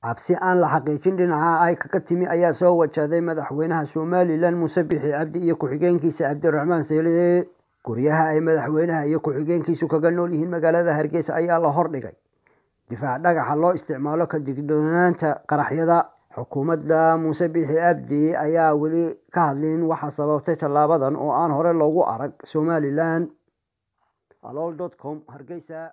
cabsi aan la xaqiijin dhinaca ay kaga timi ayaa soo wajahday madaxweynaha somalilan muuse bixi cabdi iyo ku-xigeenkiisa cabdiraxmaan seele guryaha ay madaxweynaha iyo ku-xigeenkiisu kaga nool yihiin magaalada hargeysa ayaa la hordhigay difaac dhagaxa loo isticmaalo ka digdoonaanta qaraxyada xukuumadda muuse bixi cabdi ayaa weli ka hadlin waxa sababtay tallaabadan oo aan hore loogu arag somalilan alol com hargeysa